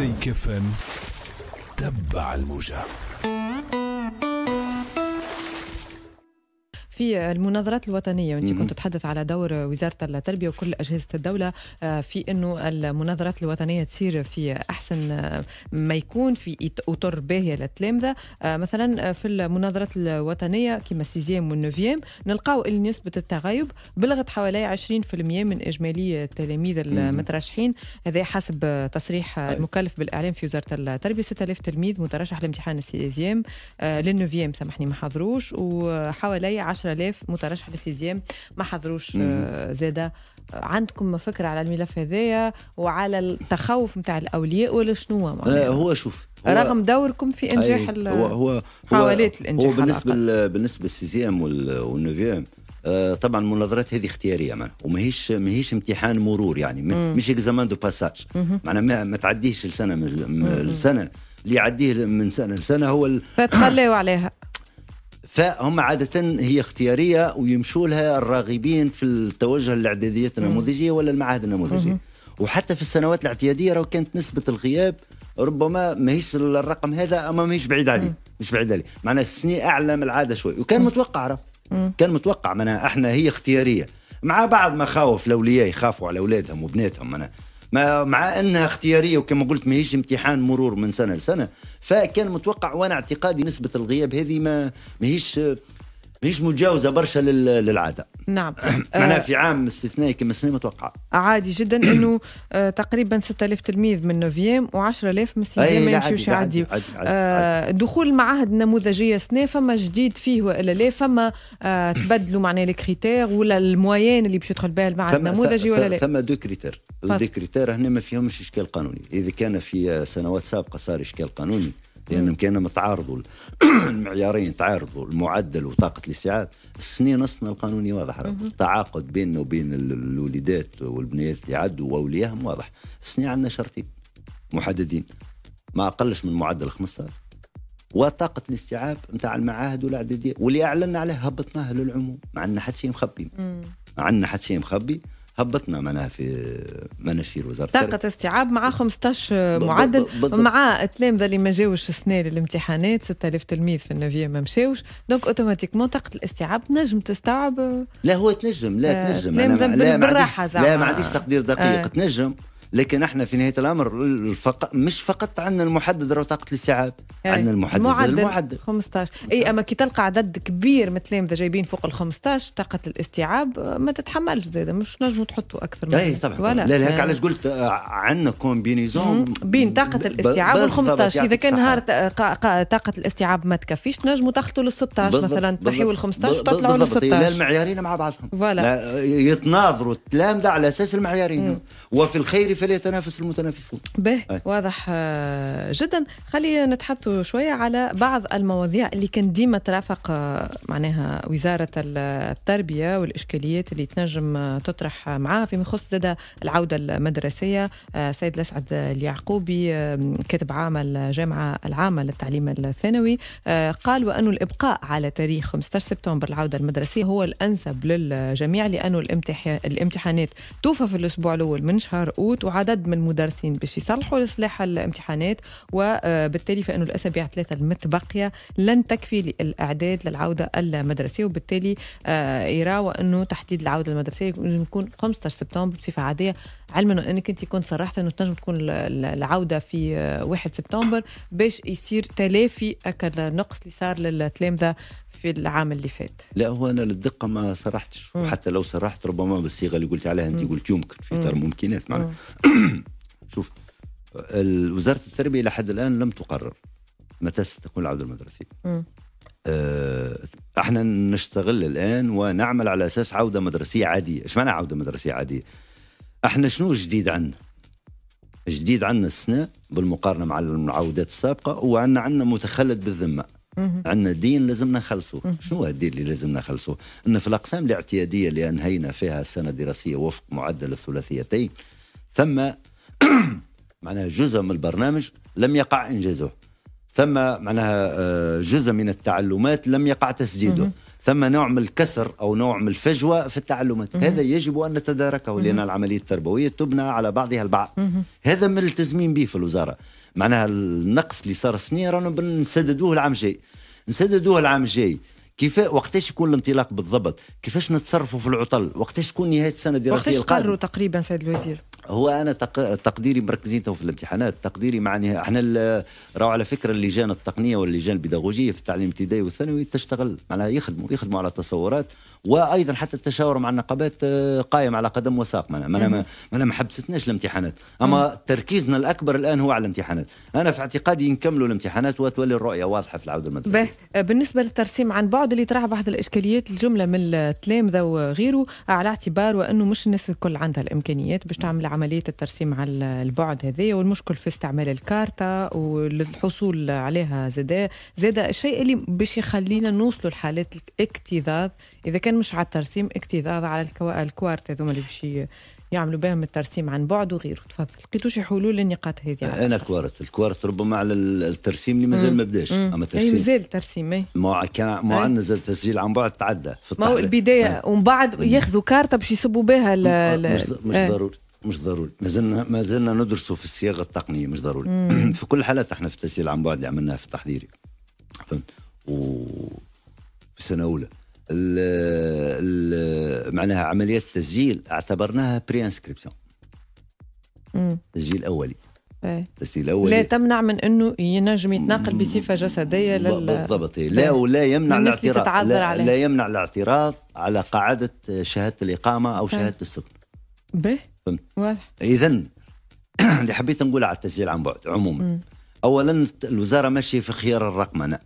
زي كفن تبع الموجه في المناظرات الوطنيه وانت كنت تتحدث على دور وزاره التربيه وكل اجهزه الدوله آه، في انه المناظرات الوطنيه تصير في احسن آه، ما يكون في اطر باهيه للتلامذه آه، مثلا في المناظرات الوطنيه كما السيزيام والنوفيام نلقاو ان نسبه التغيب بلغت حوالي 20% من اجمالي التلاميذ المترشحين هذا حسب تصريح المكلف بالاعلام في وزاره التربيه 6000 تلميذ مترشح لامتحان السيزيام للنوفيام سامحني ما حضروش وحوالي 10 10000 مترشح للسيزيام ما حضروش آه، زاده آه، عندكم فكره على الملف هذايا وعلى التخوف نتاع الاولياء ولا شنو آه، هو شوف هو رغم دوركم في انجاح هو هو حوالات الانجاح هو بالنسبه بالنسبه للسيزيام والنوفيام آه طبعا المناظرات هذه اختياريه معناها وماهيش ماهيش امتحان مرور يعني مش اكزامان دو باساج معناها ما, ما تعديش لسنه من لسنه اللي يعديه من سنه لسنه هو فتخلاوا فتخليوا عليها فهم عادة هي اختيارية ويمشوا لها الراغبين في التوجه للإعداديات النموذجية ولا المعاهد النموذجية وحتى في السنوات الاعتيادية راه كانت نسبة الغياب ربما ماهيش الرقم هذا أما ماهيش بعيد عليه مش بعيد عليه معناها السنين أعلى من العادة شوي وكان متوقع راه كان متوقع معناها احنا هي اختيارية مع بعض مخاوف الأولياء يخافوا على أولادهم وبناتهم معناها مع انها اختياريه وكما قلت ماهيش امتحان مرور من سنه لسنه فكان متوقع وانا اعتقادي نسبه الغياب هذه ما ماهيش ماهيش متجاوزه برشا للعاده نعم معناها في عام استثنائي كما السنه متوقع عادي جدا انه آه، تقريبا 6000 تلميذ من نوفيام و10000 من سيزيام ما يمشيوش يعديو دخول المعاهد النموذجيه سنه فما جديد فيه ولا لا فما آه، تبدلوا معناها لي كريتير ولا الموايان اللي باش يدخل بها المعهد النموذجي ولا لا ثم دو كريتير دو كريتير هنا ما فيهمش اشكال قانوني اذا كان في سنوات سابقه صار اشكال قانوني لان كان متعارضوا المعيارين تعارضوا المعدل وطاقه الاستيعاب السنين نصنا القانوني واضح التعاقد بيننا وبين الوليدات والبنيات اللي عدوا واولياهم واضح السنين عندنا شرطين محددين ما اقلش من معدل 15 وطاقة الاستيعاب نتاع المعاهد والإعدادية واللي أعلنا عليه هبطناها للعموم ما عندنا حد شيء مخبي ما عندنا حد شيء مخبي هبطنا معناها في مناشير وزاره طاقه استيعاب مع 15 معدل مع التلامذه اللي ما جاوش السنه للامتحانات 6000 تلميذ في النافيه ما مشاوش دونك اوتوماتيكمون طاقه الاستيعاب تنجم تستوعب لا هو تنجم لا آه، تنجم أنا لا بالراحه لا ما عنديش تقدير دقيق آه. تنجم لكن احنا في نهايه الامر الفق... مش فقط عندنا المحدد راه طاقه الاستيعاب يعني عندنا المحدد معدل المعدل 15 اي اما كي تلقى عدد كبير من التلامذه جايبين فوق ال 15 طاقه الاستيعاب ما تتحملش زاده مش نجموا تحطوا اكثر من اي طبعا لا لا هيك يعني علاش قلت آه، عندنا كومبينيزون بين طاقه الاستيعاب وال 15 اذا كان نهار طاقه الاستيعاب ما تكفيش نجموا تخلطوا لل 16 مثلا تحيوا ال 15 وتطلعوا لل 16 المعيارين مع بعضهم فوالا يتناظروا التلامذه على اساس المعيارين وفي الخير فليتنافس المتنافسون به واضح آه، جدا خلينا نتحدثوا شوية على بعض المواضيع اللي كان ديما ترافق آه، معناها وزارة التربية والإشكاليات اللي تنجم آه، تطرح معها فيما يخص لدى العودة المدرسية سيد الأسعد اليعقوبي كاتب عام الجامعة العامة للتعليم الثانوي قال وأن الإبقاء على تاريخ 15 سبتمبر العودة المدرسية هو الأنسب للجميع لأن الامتحانات توفى في الأسبوع الأول من شهر أوت عدد من المدرسين باش يصلحوا لصلاح الامتحانات وبالتالي فإنه الأسابيع ثلاثة المتبقية لن تكفي للإعداد للعودة المدرسية وبالتالي آه، يراوى أنه تحديد العودة المدرسية لازم يكون 15 سبتمبر بصفة عادية علما أنك أنت كنت صرحت أنه تنجم تكون العودة في 1 آه، سبتمبر باش يصير تلافي أكل النقص اللي صار للتلامذة في العام اللي فات لا هو أنا للدقة ما صرحتش وحتى لو صرحت ربما بالصيغة اللي قلت عليها أنت قلت يمكن في إطار ممكنات معنا شوف وزاره التربيه الى حد الان لم تقرر متى ستكون العوده المدرسيه آه، احنا نشتغل الان ونعمل على اساس عوده مدرسيه عاديه، ايش معنى عوده مدرسيه عاديه؟ احنا شنو جديد عندنا؟ جديد عندنا السنة بالمقارنة مع العودات السابقة وعندنا عندنا متخلد بالذمة عندنا دين لازمنا نخلصوه شنو الدين اللي لازمنا نخلصوه أن في الأقسام الاعتيادية اللي أنهينا فيها السنة الدراسية وفق معدل الثلاثيتين ثم معناها جزء من البرنامج لم يقع إنجازه ثم معناها آه، جزء من التعلمات لم يقع تسجيله مم. ثم نوع من الكسر او نوع من الفجوه في التعلمات، مم. هذا يجب ان نتداركه لان العمليه التربويه تبنى على بعضها البعض. مم. هذا ملتزمين به في الوزاره، معناها النقص اللي صار سنين رانا بنسددوه العام الجاي. نسددوه العام الجاي، كيف وقتاش يكون الانطلاق بالضبط؟ كيفاش نتصرفوا في العطل؟ وقتاش تكون نهايه السنه الدراسيه القادمه؟ وقتاش قرروا تقريبا سيد الوزير؟ هو انا تقديري مركزين في الامتحانات تقديري معني احنا راهو على فكره اللجان التقنيه واللجان البيداغوجيه في التعليم الابتدائي والثانوي تشتغل معناها يخدموا يخدموا على التصورات وايضا حتى التشاور مع النقابات آه، قائم على قدم وساق معناها ما انا ما حبستناش الامتحانات اما تركيزنا الاكبر الان هو على الامتحانات انا في اعتقادي نكملوا الامتحانات وتولي الرؤيه واضحه في العوده المدرسيه آه، بالنسبه للترسيم عن بعد اللي طرح بعض الاشكاليات الجمله من التلامذه وغيره على اعتبار وانه مش الناس الكل عندها الامكانيات باش تعمل عملية الترسيم على البعد هذه والمشكل في استعمال الكارتة والحصول عليها زادا زادا الشيء اللي باش يخلينا نوصلوا لحالات الاكتظاظ إذا كان مش على الترسيم اكتظاظ على الكوارت هذوما اللي باش يعملوا بهم الترسيم عن بعد وغيره تفضل لقيتوش حلول للنقاط هذه يعني انا كوارث الكوارث ربما على الترسيم اللي مازال ما بداش اما ترسيم مازال ترسيم اي ما كان ما عندنا زاد تسجيل عن بعد تعدى في ما هو البدايه ومن بعد ياخذوا كارته باش يصبوا بها مش, مش ضروري مش ضروري ما زلنا ما زلنا ندرسه في الصياغه التقنيه مش ضروري في كل حالات احنا في التسجيل عن بعد اللي عملناها في التحضيري فهمت و في السنه الاولى ال ال معناها عمليات التسجيل اعتبرناها بري انسكريبسيون تسجيل اولي إيه. تسجيل اولي لا تمنع من انه ينجم يتناقل بصفه جسديه لل... بالضبط لا ولا يمنع الاعتراض لا, لا يمنع الاعتراض على قاعده شهاده الاقامه او شهاده السكن به فهمت اذا اللي حبيت نقول على التسجيل عن بعد عموما م. اولا الوزاره ماشيه في خيار الرقمنه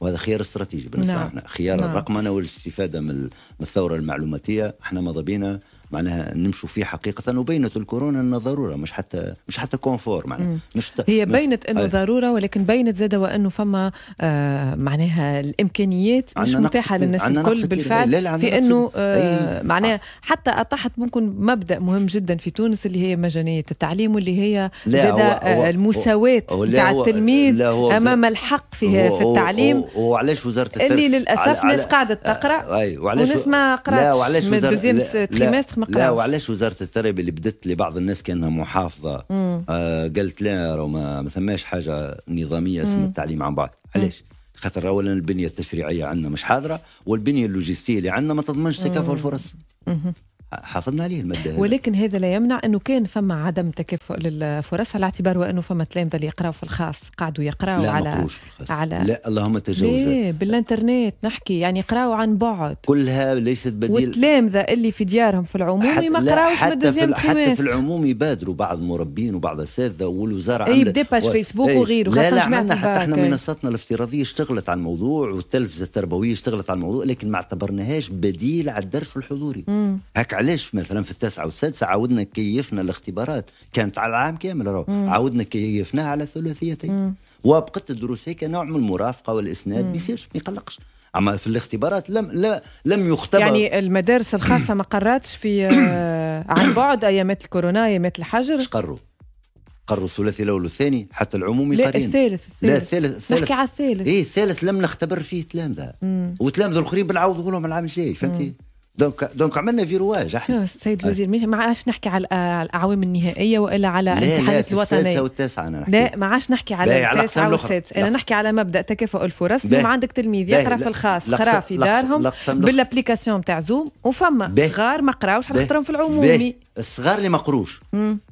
وهذا خيار استراتيجي بالنسبه نعم. لنا خيار نعم. الرقمنه والاستفاده من الثوره المعلوماتيه احنا ماذا بينا معناها نمشوا فيه حقيقه وبينت الكورونا انه ضروره مش حتى مش حتى كونفور معناها نشت... هي بينت انه آه. ضروره ولكن بينت زاد وانه فما آه معناها الامكانيات مش متاحه للناس الكل بالفعل في انه آه معناها حتى اطاحت ممكن مبدا مهم جدا في تونس اللي هي مجانيه التعليم واللي هي زاد آه، المساواه نتاع التلميذ امام الحق في, في التعليم وعلاش وزاره التربيه اللي للاسف ناس قاعده تقرا وعلاش وناس ما قراتش من الدوزيام تريمستر شخص لا وعلاش وزاره التربيه اللي بدت لبعض الناس كانها محافظه آه قالت لا راه ما ثماش حاجه نظاميه اسمها التعليم عن بعد علاش خاطر اولا البنيه التشريعيه عندنا مش حاضره والبنيه اللوجستيه اللي عندنا ما تضمنش تكافؤ الفرص حافظنا عليه الماده هذا. ولكن هذا لا يمنع انه كان فما عدم تكافؤ للفرص على اعتبار وانه فما تلامذه اللي يقراوا في الخاص قعدوا يقراوا لا على مقروش في الخاص على لا اللهم تجاوزها بالانترنت نحكي يعني يقراوا عن بعد كلها ليست بديل والتلامذه اللي في ديارهم في العمومي ما قراوش بالدزيام حتى في العمومي بادروا بعض المربين وبعض الاساتذه والوزاره اي بديباج و... فيسبوك ايه وغيره لا لا عملنا حتى احنا منصتنا الافتراضيه اشتغلت على الموضوع والتلفزه التربويه اشتغلت على الموضوع لكن ما اعتبرناهاش بديل على الدرس الحضوري هك علاش مثلا في التاسعه والسادسه عاودنا كيفنا الاختبارات كانت على العام كامل راهو عاودنا كيفناها على ثلاثيتين وبقت الدروس هيك نوع من المرافقه والاسناد ما يصيرش ما يقلقش اما في الاختبارات لم لا لم يختبر يعني المدارس الخاصه ما قراتش في آه، عن بعد ايامات الكورونا ايامات الحجر اش قروا؟ قروا الثلاثي الاول والثاني حتى العمومي لا قرين الثالث الثالث لا الثالث الثالث نحكي على الثالث اي الثالث لم نختبر فيه تلامذه وتلامذه الاخرين بنعوضوا لهم العام الجاي فهمتي دونك دونك عملنا في رواج احنا سيد الوزير مش ما عادش نحكي على الاعوام النهائيه والا على الاتحادات الوطنيه السادسه والتاسعه انا نحكي لا ما عادش نحكي على التاسعه والسادسه انا نحكي على مبدا تكافؤ الفرص اليوم عندك تلميذ يقرا في الخاص قرا في دارهم بالابليكاسيون تاع زوم وفما صغار ما قراوش على خاطرهم في العمومي الصغار اللي ما قروش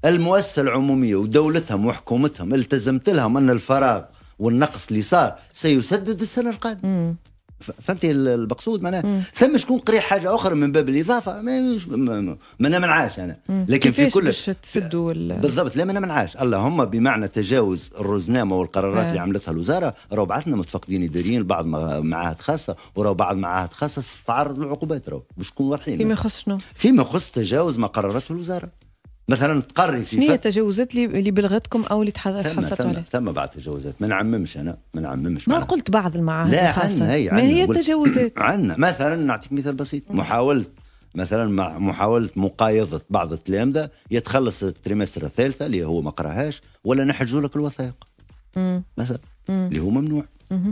المؤسسه العموميه ودولتهم وحكومتهم التزمت لهم ان الفراغ والنقص اللي صار سيسدد السنه القادمه فهمتي المقصود معناها ثم شكون قري حاجه اخرى من باب الاضافه ما نمنعاش انا لكن في كل بالضبط لا ما نمنعاش اللهم بمعنى تجاوز الرزنامه والقرارات اللي آه. عملتها الوزاره راهو بعثنا متفقدين اداريين لبعض معاهد خاصه وراهو بعض معاهد خاصه تتعرض للعقوبات راهو باش نكون واضحين فيما يخص شنو؟ فيما يخص تجاوز ما قررته الوزاره مثلا تقري في شنو هي التجاوزات اللي بلغتكم او اللي تحصلتوا عليها؟ ثم بعض التجاوزات ما نعممش انا ما نعممش ما قلت بعض المعاهد لا عندنا هي ما هي التجاوزات؟ عندنا مثلا نعطيك مثال بسيط محاوله مثلا محاوله مقايضه بعض التلامذه يتخلص التريمستر الثالثه اللي هو ما قراهاش ولا نحجزوا لك الوثائق مثلا اللي هو ممنوع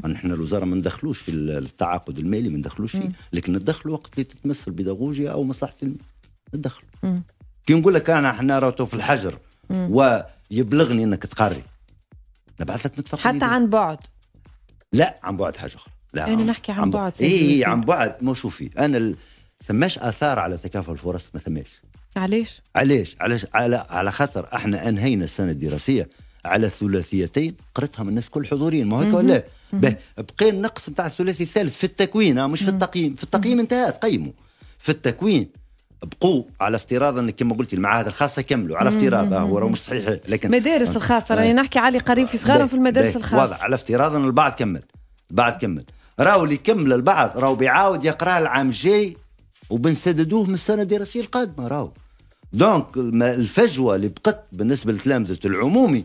نحن الوزاره ما ندخلوش في التعاقد المالي ما ندخلوش فيه لكن ندخلوا وقت اللي تتمس البيداغوجيا او مصلحه التلميذ ندخلوا كي نقول لك انا احنا راتو في الحجر ويبلغني انك تقري نبعث لك متفقين حتى عن بعد لا عن بعد حاجه اخرى لا انا عن نحكي عن بعد اي عن بعد إيه، إيه، ما شوفي انا ال... ثماش اثار على تكافل الفرص ما ثماش علاش علاش علاش على على خاطر احنا انهينا السنه الدراسيه على ثلاثيتين قرتها من الناس كل حضوريين ما هيك ولا بقي النقص نتاع الثلاثي الثالث في التكوين مش في التقييم في التقييم انتهى تقيمه في التكوين بقوا على افتراض ان كما قلتي المعاهد الخاصه كملوا على افتراض هو راه مش صحيح لكن المدارس الخاصه راني إيه. نحكي علي قريب في صغارهم إيه، في المدارس إيه، الخاصه واضح على افتراض ان البعض كمل البعض كمل راهو اللي كمل البعض راهو بيعاود يقراه العام الجاي وبنسددوه من السنه الدراسيه القادمه راهو دونك الفجوه اللي بقت بالنسبه للتلامذه العمومي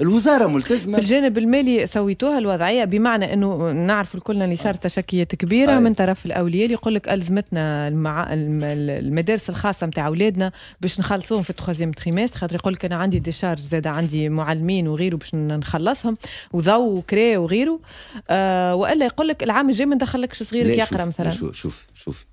الوزارة ملتزمة في الجانب المالي سويتوها الوضعية بمعنى أنه نعرف كلنا اللي صار آه. تشكيات كبيرة آه. من طرف الأولياء اللي يقول لك ألزمتنا المع... المدارس الخاصة نتاع أولادنا باش نخلصوهم في التخوازيام تخيماس خاطر يقول لك أنا عندي ديشارج زاد عندي معلمين وغيره باش نخلصهم وضو وكرا وغيره آه وإلا يقول لك العام الجاي ما ندخلكش صغيرك يقرأ مثلا شوف شوف شوف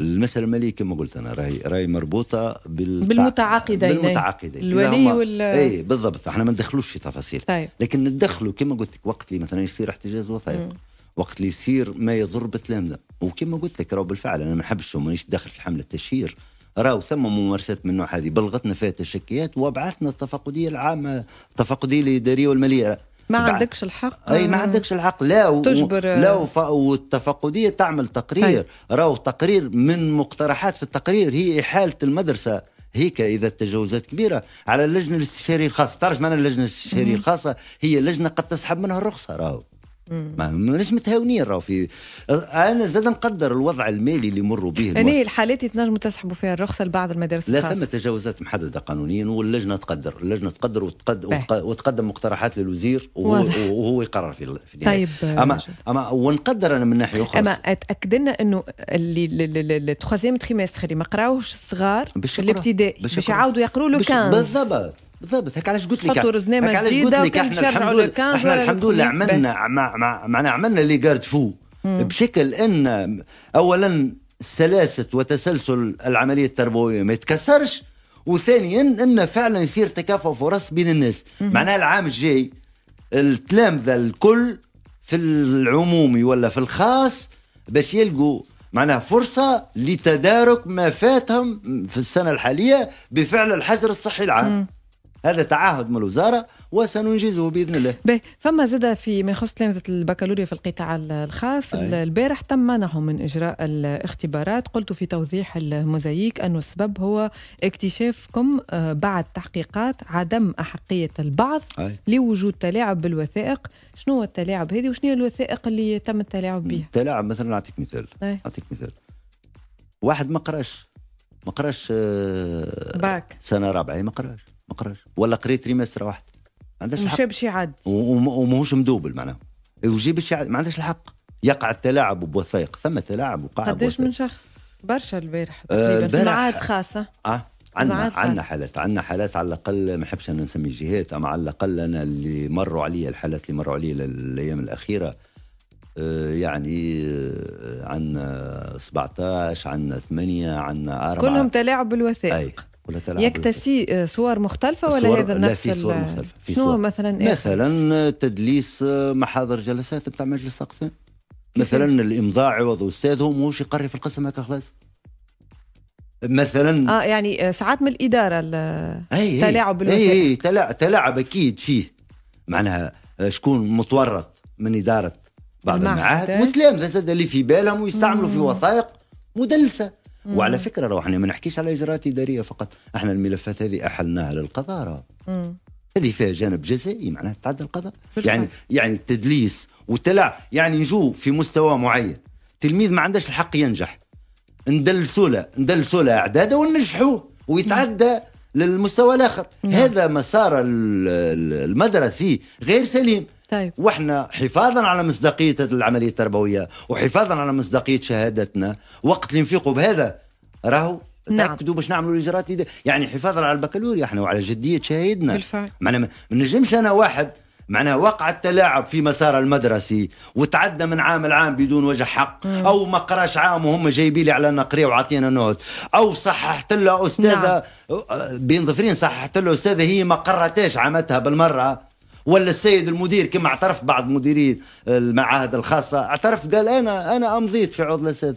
المساله الماليه كما قلت انا راهي راهي مربوطه بال بالمتعاقدين بالمتعاقدين الولي وال اي بالضبط احنا ما ندخلوش في تفاصيل طيب. لكن ندخلوا كما قلت لك وقت اللي مثلا يصير احتجاز وثائق وقت اللي يصير ما يضر بالتلامذه وكما قلت لك راهو بالفعل انا ما نحبش مانيش داخل في حمله تشهير راهو ثم ممارسات من النوع هذه بلغتنا فيها تشكيات وابعثنا التفقديه العامه التفقديه الاداريه والماليه ما عندكش الحق اي ما عندكش الحق لا تجبر آه. لا والتفقديه تعمل تقرير طيب. راهو تقرير من مقترحات في التقرير هي احاله المدرسه هيك اذا تجاوزات كبيره على اللجنه الاستشاريه الخاصه تعرف معنى اللجنه الاستشاريه الخاصه هي لجنه قد تسحب منها الرخصه راهو ما ماناش متهاونين راهو في انا زاد نقدر الوضع المالي اللي يمروا به يعني الحالات اللي تنجموا تسحبوا فيها الرخصه لبعض المدارس لا ثم تجاوزات محدده قانونيا واللجنه تقدر اللجنه تقدر وتقد... وتقدم مقترحات للوزير وهو, وهو يقرر في, في النهايه طيب اما مجد. اما ونقدر انا من ناحيه اخرى اما تاكد لنا انه اللي تخوازيام تخيماستر اللي ما قراوش الصغار الابتدائي باش يعاودوا يقروا لو كان بالضبط بالضبط هكا علاش قلت لك حطوا رزنامه جديده وكان الحمد لكانز احنا الحمد لله عملنا معنا عملنا لي جارد فو بشكل ان اولا سلاسه وتسلسل العمليه التربويه ما يتكسرش وثانيا ان فعلا يصير تكافؤ فرص بين الناس معناها العام الجاي التلامذه الكل في العمومي ولا في الخاص باش يلقوا معناها فرصة لتدارك ما فاتهم في السنة الحالية بفعل الحجر الصحي العام هذا تعهد من الوزاره وسننجزه باذن الله. به فما زاد في ما يخص تلامذه البكالوريا في القطاع الخاص البارح تم منعهم من اجراء الاختبارات قلت في توضيح الموزاييك انه السبب هو اكتشافكم آه، بعد تحقيقات عدم احقيه البعض أي. لوجود تلاعب بالوثائق، شنو هو التلاعب هذه وشنو هي الوثائق اللي تم التلاعب بها؟ التلاعب مثلا نعطيك مثال نعطيك مثال واحد ما قراش ما قراش آه، باك سنه رابعه ما قراش ما قراش ولا قريت ريمستر واحد ما عندهاش الحق باش يعد وماهوش مدوبل معناها يجي باش يعد ما عندهاش الحق يقع التلاعب بوثائق ثم تلاعب وقع قداش من شخص برشا البارح آه، تقريبا معاد خاصه اه عندنا عندنا حالات عندنا حالات على الاقل ما نحبش انا نسمي الجهات اما على الاقل انا اللي مروا علي الحالات اللي مروا علي الايام الاخيره آه، يعني آه، عندنا 17 عندنا 8 عندنا 4 كلهم تلاعب بالوثائق أي. ولا تلعب يكتسي آه، صور مختلفة ولا هذا نفس لا في صور مختلفة في شنو صور. مثلا إيه؟ مثلا آه، تدليس آه، محاضر جلسات بتاع مجلس أقسام مثلا الإمضاء عوض أستاذه موش يقري في القسم هكا خلاص مثلا اه يعني ساعات من الاداره التلاعب اي اي تلاعب اكيد فيه معناها شكون متورط من اداره بعض المعاهد متلامذه زاد اللي في بالهم ويستعملوا في وثائق مدلسه وعلى فكره لو احنا ما نحكيش على اجراءات اداريه فقط احنا الملفات هذه احلناها للقضاء هذه فيها جانب جزائي معناها تعدى القضاء يعني يعني التدليس وتلع يعني نجو في مستوى معين تلميذ ما عندهش الحق ينجح ندلسوا له ندلسوا له اعداده وننجحوه ويتعدى مم. للمستوى الاخر نعم. هذا مسار المدرسي غير سليم طيب. واحنا حفاظا على مصداقيه العمليه التربويه وحفاظا على مصداقيه شهادتنا وقت اللي نفيقوا بهذا راهو نعم. تاكدوا باش نعملوا الاجراءات يعني حفاظا على البكالوريا احنا وعلى جديه شهادنا بالفعل معنا ما نجمش انا واحد معناها وقع التلاعب في مسار المدرسي وتعدى من عام لعام بدون وجه حق مم. او ما قراش عام وهم جايبين لي على نقريه وعطينا نوت او صححت له استاذه نعم. أه، بين ظفرين صححت له استاذه هي ما قرتاش عامتها بالمره ولا السيد المدير كما اعترف بعض مديري المعاهد الخاصة اعترف قال أنا أنا أمضيت في عضلة سد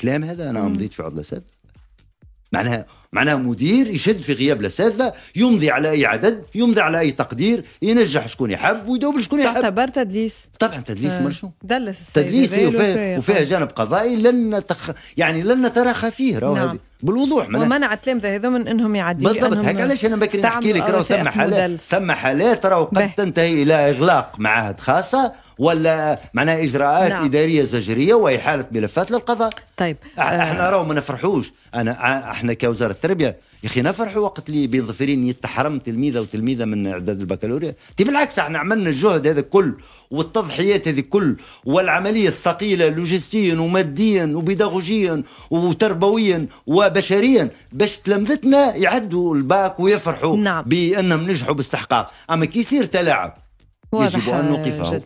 كلام هذا أنا أمضيت في عضلة سد معناها معناها مدير يشد في غياب الاساتذه يمضي على اي عدد يمضي على اي تقدير ينجح شكون يحب ويدوب شكون يحب تعتبر تدليس طبعا تدليس آه. مرشوم دلس تدليس وفيها, وفيها جانب قضائي لن نتخ... يعني لن نتراخى فيه راهو نعم. هذه بالوضوح ومنع التلامذه هذو من انهم يعديوا بالضبط هكا علاش انا باكي نحكي لك راهو ثم حالات ثم حالات راهو قد تنتهي الى اغلاق معاهد خاصه ولا معناها اجراءات نعم. اداريه زجريه واحاله ملفات للقضاء طيب آه. احنا آه. راهو ما نفرحوش انا احنا كوزاره التربيه يا اخي نفرحوا وقت اللي بين ظفرين يتحرم تلميذه وتلميذه من اعداد البكالوريا تي بالعكس احنا عملنا الجهد هذا كل والتضحيات هذه كل والعمليه الثقيله لوجستيا وماديا وبيداغوجيا وتربويا و بشريا باش تلامذتنا يعدوا الباك ويفرحوا نعم. بانهم نجحوا باستحقاق اما كي يصير تلاعب يجب ان نوقفه